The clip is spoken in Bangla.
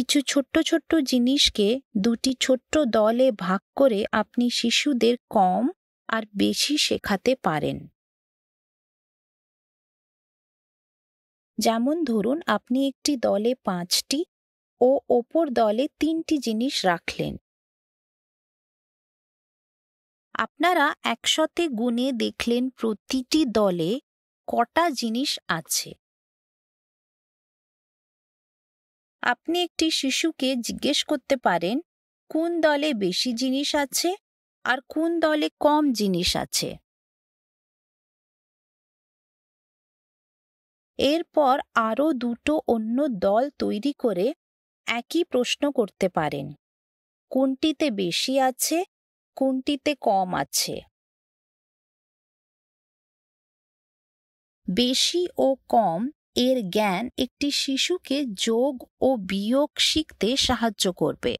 কিছু ছোট্ট ছোট্ট জিনিসকে দুটি ছোট্ট দলে ভাগ করে আপনি শিশুদের কম আর বেশি শেখাতে পারেন যেমন ধরুন আপনি একটি দলে পাঁচটি ও ওপর দলে তিনটি জিনিস রাখলেন আপনারা একসাথে গুনে দেখলেন প্রতিটি দলে কটা জিনিস আছে আপনি একটি শিশুকে জিজ্ঞেস করতে পারেন কোন দলে বেশি জিনিস আছে আর কোন দলে কম জিনিস আছে এরপর আরও দুটো অন্য দল তৈরি করে একই প্রশ্ন করতে পারেন কোনটিতে বেশি আছে কোনটিতে কম আছে বেশি ও কম এর জ্ঞান একটি শিশুকে যোগ ও বিয়োগ শিখতে সাহায্য করবে